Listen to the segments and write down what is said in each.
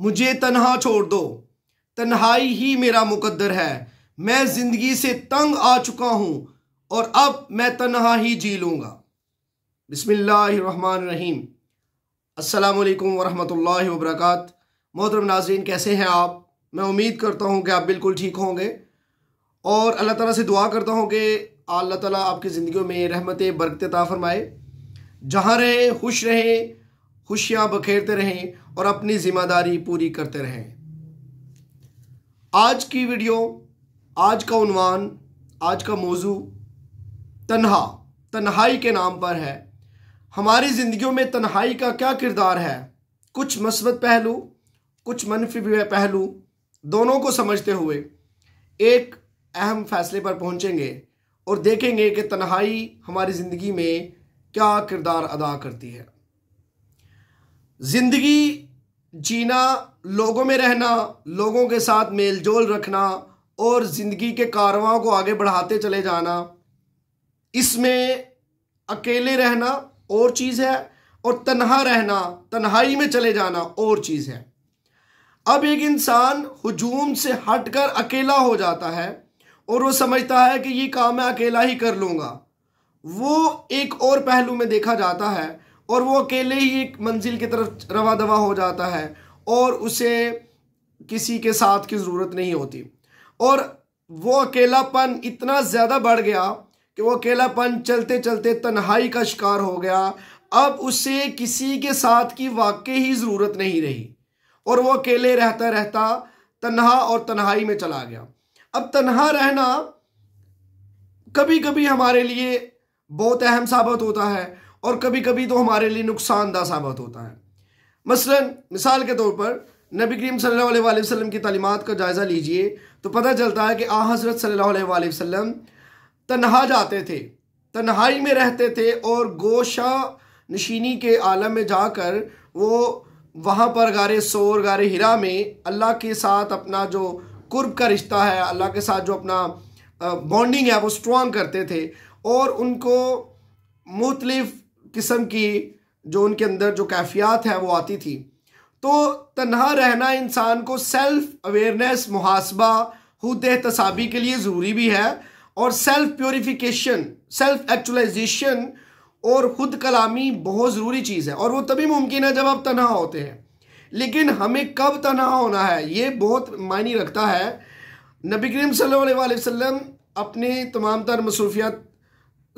मुझे तनहा छोड़ दो तन्हाई ही मेरा मुकद्दर है मैं ज़िंदगी से तंग आ चुका हूँ और अब मैं तनहा ही जी लूँगा बसमीम अल्लाम वरहमल वबरक मोहतरम नाजरीन कैसे हैं आप मैं उम्मीद करता हूँ कि आप बिल्कुल ठीक होंगे और अल्लाह ताला से दुआ करता हूँ कि अल्लाह ताला आपकी ज़िंदगी में रहमत बरकत फरमाए जहाँ रहें खुश रहें खुशियां बखेरते रहें और अपनी जिम्मेदारी पूरी करते रहें आज की वीडियो आज का उनवान आज का मौजू तन्हा तन्हाई के नाम पर है हमारी ज़िंदगियों में तन्हाई का क्या किरदार है कुछ मस्बत पहलू कुछ मनफी पहलू दोनों को समझते हुए एक अहम फैसले पर पहुंचेंगे और देखेंगे कि तन्हाई हमारी ज़िंदगी में क्या किरदार अदा करती है जिंदगी जीना लोगों में रहना लोगों के साथ मेल जोल रखना और ज़िंदगी के कारवाओं को आगे बढ़ाते चले जाना इसमें अकेले रहना और चीज़ है और तन्हा रहना तन्हाई में चले जाना और चीज़ है अब एक इंसान हजूम से हटकर अकेला हो जाता है और वो समझता है कि ये काम मैं अकेला ही कर लूँगा वो एक और पहलू में देखा जाता है और वो अकेले ही एक मंजिल की तरफ रवा दवा हो जाता है और उसे किसी के साथ की ज़रूरत नहीं होती और वो अकेलापन इतना ज़्यादा बढ़ गया कि वो अकेलापन चलते चलते तन्हाई का शिकार हो गया अब उसे किसी के साथ की वाकई ही ज़रूरत नहीं रही और वो अकेले रहता रहता तन्हा और तन्हाई में चला गया अब तन्हा रहना कभी कभी हमारे लिए बहुत अहम साबित होता है और कभी कभी तो हमारे लिए नुकसानदा साबित होता है मसलन मिसाल के तौर पर नबी करीम सल्लल्लाहु अलैहि वसल्लम की तलीमत का जायज़ा लीजिए तो पता चलता है कि आ हज़रत सल्लल्लाहु अलैहि वसल्लम तनहा जाते थे तन्हाई में रहते थे और गोशा नशीनी के आलम में जाकर वो वहाँ पर गारे सोर गारे हिरा में अल्लाह के साथ अपना जो कुर्ब का रिश्ता है अल्लाह के साथ जो अपना बॉन्डिंग है वो स्ट्रॉन्ग करते थे और उनको मुख्तलिफ़ किस्म की जो उनके अंदर जो कैफियात है वो आती थी तो तनहा रहना इंसान को सेल्फ अवेयरनेस मुहासबा खुद तसाबी के लिए ज़रूरी भी है और सेल्फ प्योरीफिकेशन सेल्फ एक्चुलाइजेशन और ख़ुद कलामी बहुत ज़रूरी चीज़ है और वो तभी मुमकिन है जब आप तनहा होते हैं लेकिन हमें कब तनहा होना है ये बहुत मायने रखता है नबी करीम सल्लल्लाहु अलैहि वसल्लम अपने तमाम तर मसरूफियात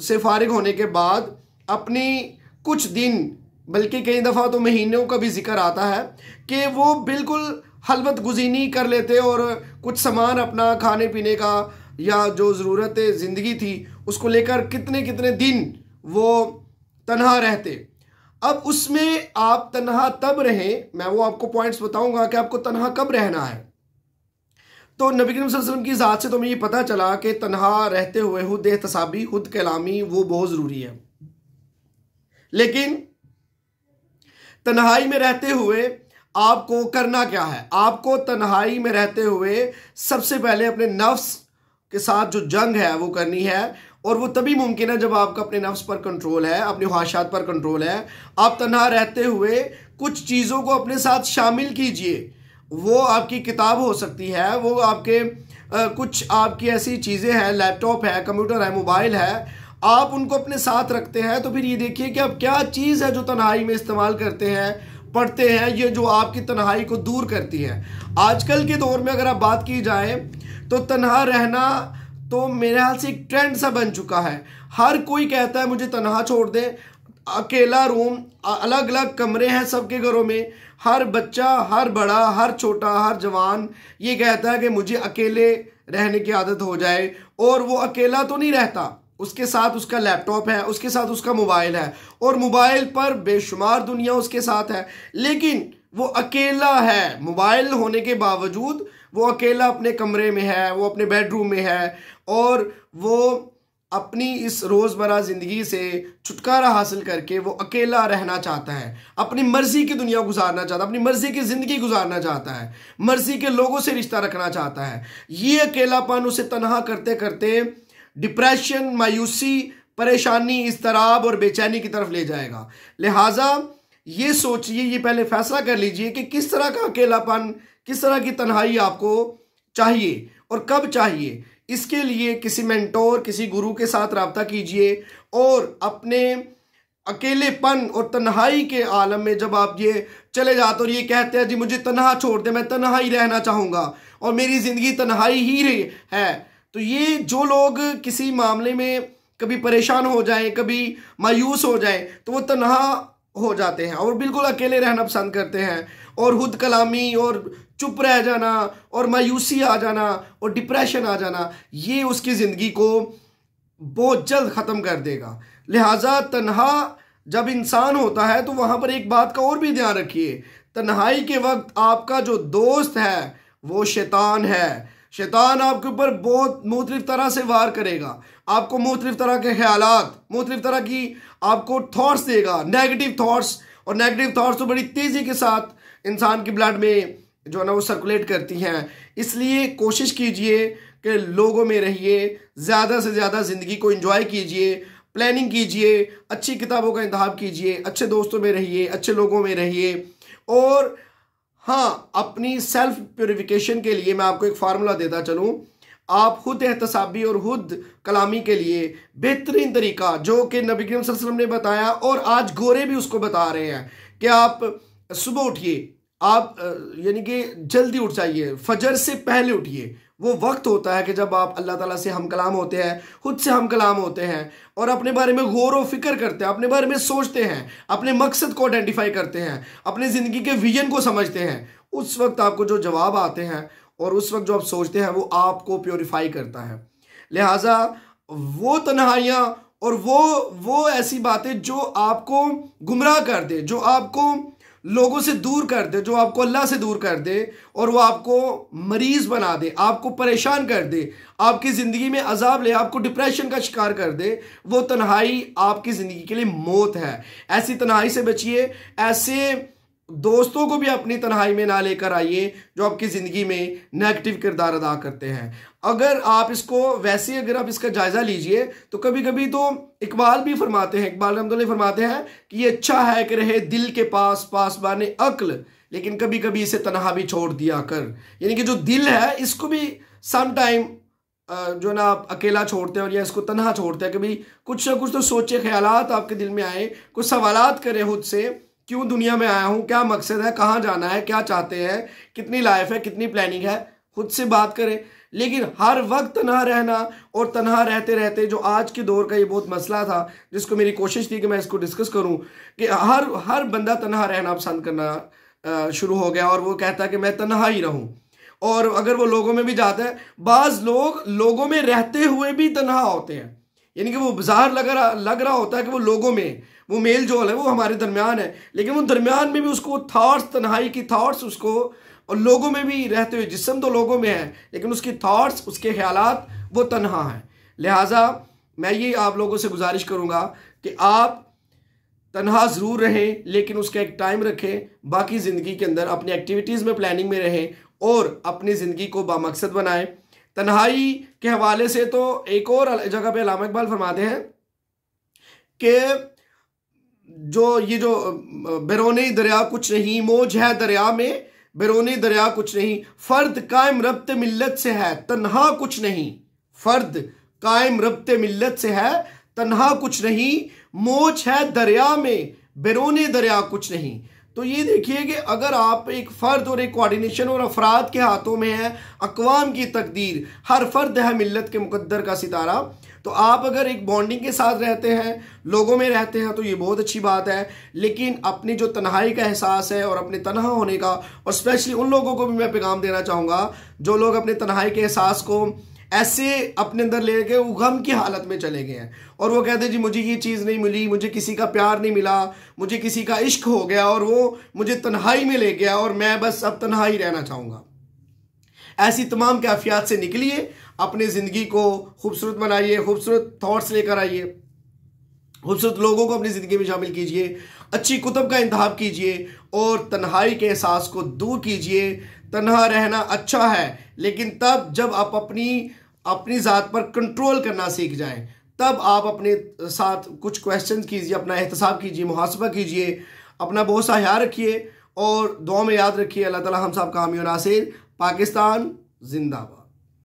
से फारिग होने के बाद अपनी कुछ दिन बल्कि कई दफ़ा तो महीनों का भी जिक्र आता है कि वो बिल्कुल हलवत गुजीनी कर लेते और कुछ सामान अपना खाने पीने का या जो ज़रूरत ज़िंदगी थी उसको लेकर कितने कितने दिन वो तनहा रहते अब उसमें आप तन्हा तब रहें मैं वो आपको पॉइंट्स बताऊंगा कि आपको तनहा कब रहना है तो नबी करीम वसल्लम की ज़ात से तो मुझे पता चला कि तन्हा रहते हुए हुद तसाबी खुद कलामी वो बहुत ज़रूरी है लेकिन तन्हाई में रहते हुए आपको करना क्या है आपको तन्हाई में रहते हुए सबसे पहले अपने नफ्स के साथ जो जंग है वो करनी है और वो तभी मुमकिन है जब आपका अपने नफ्स पर कंट्रोल है अपने ख्वाहिशात पर कंट्रोल है आप तन्हा रहते हुए कुछ चीज़ों को अपने साथ शामिल कीजिए वो आपकी किताब हो सकती है वो आपके आ, कुछ आपकी ऐसी चीज़ें हैं लैपटॉप है कंप्यूटर है मोबाइल है आप उनको अपने साथ रखते हैं तो फिर ये देखिए कि आप क्या चीज़ है जो तन्हाई में इस्तेमाल करते हैं पढ़ते हैं ये जो आपकी तन्हाई को दूर करती है आजकल के दौर में अगर आप बात की जाए तो तनहा रहना तो मेरे हाल से एक ट्रेंड सा बन चुका है हर कोई कहता है मुझे तनहा छोड़ दें अकेला रूम अलग अलग कमरे हैं सबके घरों में हर बच्चा हर बड़ा हर छोटा हर जवान ये कहता है कि मुझे अकेले रहने की आदत हो जाए और वो अकेला तो नहीं रहता उसके साथ उसका लैपटॉप है उसके साथ उसका मोबाइल है और मोबाइल पर बेशुमार दुनिया उसके साथ है लेकिन वो अकेला है मोबाइल होने के बावजूद वो अकेला अपने कमरे में है वो अपने बेडरूम में है और वो अपनी इस रोज़मर्रा ज़िंदगी से छुटकारा हासिल करके वो अकेला रहना चाहता है अपनी मर्ज़ी की दुनिया गुजारना चाहता है अपनी मर्ज़ी की ज़िंदगी गुजारना चाहता है मर्ज़ी के लोगों से रिश्ता रखना चाहता है ये अकेलापन उसे तनहा करते करते डिप्रेशन मायूसी परेशानी इसतराब और बेचैनी की तरफ ले जाएगा लिहाजा ये सोचिए ये पहले फैसला कर लीजिए कि किस तरह का अकेलापन किस तरह की तन्हाई आपको चाहिए और कब चाहिए इसके लिए किसी मेंटोर किसी गुरु के साथ रबता कीजिए और अपने अकेलेपन और तन्हाई के आलम में जब आप ये चले जाते और ये कहते हैं जी मुझे तन्हा छोड़ दे मैं तन्हाई रहना चाहूँगा और मेरी ज़िंदगी तन्हाई ही है तो ये जो लोग किसी मामले में कभी परेशान हो जाएं कभी मायूस हो जाएं तो वो तनहा हो जाते हैं और बिल्कुल अकेले रहना पसंद करते हैं और खुद कलामी और चुप रह जाना और मायूसी आ जाना और डिप्रेशन आ जाना ये उसकी ज़िंदगी को बहुत जल्द ख़त्म कर देगा लिहाजा तनहा जब इंसान होता है तो वहाँ पर एक बात का और भी ध्यान रखिए तन्हाई के वक्त आपका जो दोस्त है वो शैतान है शैतान आपके ऊपर बहुत मुख्तलिफ तरह से वार करेगा आपको मुख्तलिफ तरह के ख्याल मुख्तलिफ तरह की आपको थाट्स देगा नेगेटिव थाट्स और नेगेटिव थाट्स तो बड़ी तेज़ी के साथ इंसान की ब्लड में जो है ना वो सर्कुलेट करती हैं इसलिए कोशिश कीजिए कि लोगों में रहिए ज़्यादा से ज़्यादा ज़िंदगी को इंजॉय कीजिए प्लानिंग कीजिए अच्छी किताबों का इंतब कीजिए अच्छे दोस्तों में रहिए अच्छे लोगों में रहिए और हाँ अपनी सेल्फ प्योरिफिकेशन के लिए मैं आपको एक फार्मूला देता चलूँ आप खुद एहतसाबी और खुद कलामी के लिए बेहतरीन तरीका जो कि नबी करीम वसल्लम ने बताया और आज गोरे भी उसको बता रहे हैं कि आप सुबह उठिए आप यानी कि जल्दी उठ जाइए फजर से पहले उठिए वो वक्त होता है कि जब आप अल्लाह ताला से हम कलाम होते हैं खुद से हम कलाम होते हैं और अपने बारे में गौर व फिक्र करते हैं अपने बारे में सोचते हैं अपने मकसद को आइडेंटिफाई करते हैं अपने ज़िंदगी के विजन को समझते हैं उस वक्त आपको जो जवाब आते हैं और उस वक्त जो आप सोचते हैं वो आपको प्योरीफाई करता है लिहाजा वो तन्हाइयाँ और वो वो ऐसी बातें जो आपको गुमराह कर दे जो आपको लोगों से दूर कर दे जो आपको अल्लाह से दूर कर दे और वो आपको मरीज़ बना दे आपको परेशान कर दे आपकी ज़िंदगी में अजाब ले आपको डिप्रेशन का शिकार कर दे वो तन्हाई आपकी ज़िंदगी के लिए मौत है ऐसी तन्हाई से बचिए ऐसे दोस्तों को भी अपनी तनहाई में ना लेकर आइए जो आपकी ज़िंदगी में नेगेटिव किरदार अदा करते हैं अगर आप इसको वैसे ही अगर आप इसका जायज़ा लीजिए तो कभी कभी तो इकबाल भी फरमाते हैं इकबाल रहमत फरमाते हैं कि ये अच्छा है कि रहे दिल के पास पास बान अक्ल लेकिन कभी कभी इसे तनहा भी छोड़ दिया कर यानी कि जो दिल है इसको भी सम टाइम जो ना आप अकेला छोड़ते हैं और या इसको तनहा छोड़ते हैं कभी कुछ ना कुछ तो सोचे ख्याल आपके दिल में आए कुछ सवाल करें खुद से क्यों दुनिया में आया हूँ क्या मकसद है कहाँ जाना है क्या चाहते हैं कितनी लाइफ है कितनी प्लानिंग है खुद से बात करें लेकिन हर वक्त तनहा रहना और तनहा रहते रहते जो आज के दौर का ये बहुत मसला था जिसको मेरी कोशिश थी कि मैं इसको डिस्कस करूं कि हर हर बंदा तनहा रहना पसंद करना शुरू हो गया और वो कहता है कि मैं तनहा ही रहूं और अगर वो लोगों में भी जाता है बाज़ लोग लोगों में रहते हुए भी तनहा होते हैं यानी कि वो बाजार लग रहा लग रहा होता है कि वो लोगों में वो मेल जोल है वो हमारे दरमियान है लेकिन वो दरमियान में भी उसको थाट्स तन्हाई की थाट्स उसको और लोगों में भी रहते हुए जिसम तो लोगों में है लेकिन उसकी थाट्स उसके ख्याल वो तनहा हैं लिहाजा मैं ये आप लोगों से गुजारिश करूँगा कि आप तनहा ज़रूर रहें लेकिन उसका एक टाइम रखें बाकी ज़िंदगी के अंदर अपनी एक्टिविटीज़ में प्लानिंग में रहें और अपनी ज़िंदगी को बामकसद बनाएं तन्हाई के हवाले से तो एक और जगह पे अलामा इकबाल फरमाते हैं कि जो ये जो बिरोने दरिया कुछ नहीं मोज है दरिया में बिरोने दरिया कुछ नहीं फ़र्द कायम रब्त मिल्लत से है तन्हा कुछ नहीं फ़र्द कायम रब्त मिल्लत से है तन्हा कुछ नहीं मोज है दरिया में बिरोने दरिया कुछ नहीं तो ये देखिए कि अगर आप एक फ़र्द और एक कोऑर्डिनेशन और अफराद के हाथों में है अकवाम की तकदीर हर फ़र्द है मिल्लत के मुकद्दर का सितारा तो आप अगर एक बॉन्डिंग के साथ रहते हैं लोगों में रहते हैं तो ये बहुत अच्छी बात है लेकिन अपनी जो तन्हाई का एहसास है और अपने तनहा होने का और स्पेशली उन लोगों को भी मैं पैगाम देना चाहूँगा जो लोग अपने तनहाई के एहसास को ऐसे अपने अंदर ले गए वो गम की हालत में चले गए हैं और वो कहते हैं जी मुझे ये चीज़ नहीं मिली मुझे किसी का प्यार नहीं मिला मुझे किसी का इश्क हो गया और वो मुझे तन्हाई में ले गया और मैं बस अब तन्हाई रहना चाहूँगा ऐसी तमाम कैफियात से निकलिए अपने ज़िंदगी को खूबसूरत बनाइए खूबसूरत थाट्स लेकर आइए खूबसूरत लोगों को अपनी ज़िंदगी में शामिल कीजिए अच्छी कुतब का इंतहा कीजिए और तन्हाई के एहसास को दूर कीजिए तन्हा रहना अच्छा है लेकिन तब जब आप अपनी अपनी ज़ात पर कंट्रोल करना सीख जाएं तब आप अपने साथ कुछ क्वेश्चन कीजिए अपना एहतसाब कीजिए मुहासबा कीजिए अपना बहुत सा ख्याल रखिए और दुआ में याद रखिए अल्लाह ताला हम साहब का हामी नासिर पाकिस्तान जिंदाबाद